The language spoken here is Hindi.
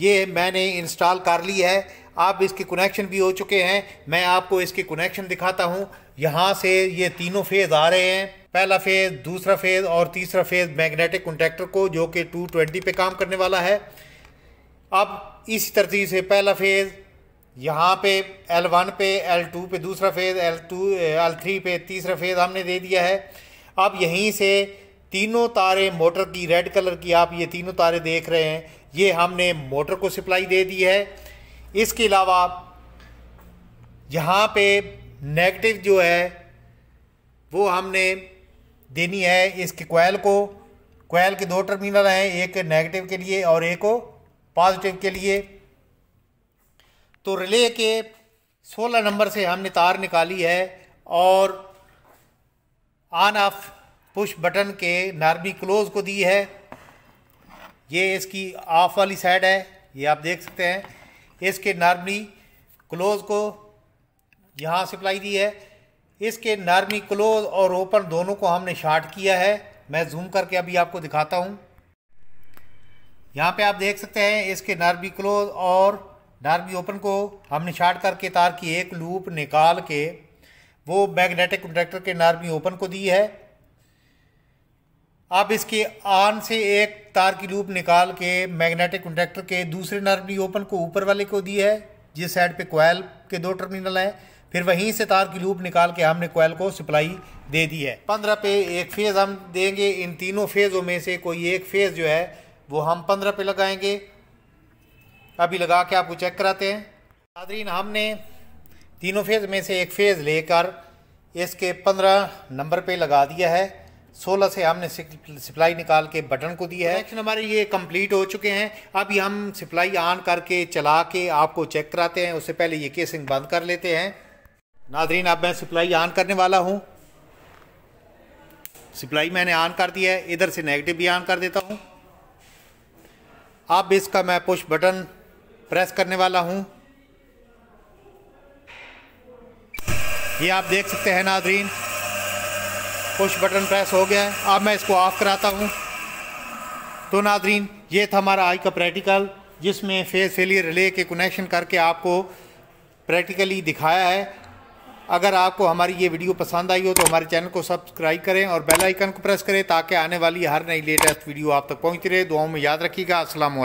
ये मैंने इंस्टॉल कर ली है आप इसके कनेक्शन भी हो चुके हैं मैं आपको इसके कनेक्शन दिखाता हूँ यहाँ से ये तीनों फेज़ आ रहे हैं पहला फेज़ दूसरा फेज़ और तीसरा फेज़ मैग्नेटिक कॉन्टैक्टर को जो कि 220 पे काम करने वाला है अब इस तरतीब से पहला फेज़ यहाँ पे L1 पे L2 पे दूसरा फेज़ L2 L3 पे तीसरा फेज़ हमने दे दिया है अब यहीं से तीनों तारे मोटर की रेड कलर की आप ये तीनों तारे देख रहे हैं ये हमने मोटर को सप्लाई दे दी है इसके अलावा यहाँ पे नेगेटिव जो है वो हमने देनी है इसके कोयल को कोयल के दो टर्मिनल हैं एक नेगेटिव के लिए और एक पॉजिटिव के लिए तो रिले के 16 नंबर से हमने तार निकाली है और ऑन ऑफ पुश बटन के नार्मी क्लोज को दी है ये इसकी ऑफ वाली साइड है ये आप देख सकते हैं इसके नॉर्मली क्लोज को यहाँ सप्लाई दी है इसके नॉर्मली क्लोज और ओपन दोनों को हमने शार्ट किया है मैं जूम करके अभी आपको दिखाता हूँ यहाँ पे आप देख सकते हैं इसके नॉर्मली क्लोज और नॉर्मली ओपन को हमने शार्ट करके तार की एक लूप निकाल के वो मैग्नेटिक कंडक्टर के नॉर्मली ओपन को दी है आप इसके आन से एक तार की लूप निकाल के मैग्नेटिक कंडक्टर के दूसरे ओपन को ऊपर वाले को दी है जिस साइड पे कोयल के दो टर्मिनल हैं फिर वहीं से तार की लूप निकाल के हमने कोयल को सप्लाई दे दी है पंद्रह पे एक फेज़ हम देंगे इन तीनों फेज़ों में से कोई एक फेज़ जो है वो हम पंद्रह पे लगाएंगे अभी लगा के आपको चेक कराते हैं नादरीन हमने तीनों फेज़ में से एक फेज़ लेकर इसके पंद्रह नंबर पे लगा दिया है सोलह से हमने सप्लाई निकाल के बटन को दिया है एक्शन हमारे ये कंप्लीट हो चुके हैं अभी हम सप्लाई ऑन करके चला के आपको चेक कराते हैं उससे पहले ये केसिंग बंद कर लेते हैं नादरीन अब मैं सप्लाई ऑन करने वाला हूँ सप्लाई मैंने ऑन कर दिया है इधर से नेगेटिव भी ऑन कर देता हूँ अब इसका मैं पुश बटन प्रेस करने वाला हूँ ये आप देख सकते हैं नादरीन पुश बटन प्रेस हो गया है अब मैं इसको ऑफ़ कराता हूँ तो नादरीन ये था हमारा आज का प्रैक्टिकल जिसमें फेस फेलियर रिले के कनेक्शन करके आपको प्रैक्टिकली दिखाया है अगर आपको हमारी ये वीडियो पसंद आई हो तो हमारे चैनल को सब्सक्राइब करें और बेल आइकन को प्रेस करें ताकि आने वाली हर नई लेटेस्ट वीडियो आप तक पहुंचती रहे दुआओं में याद रखिएगा असलम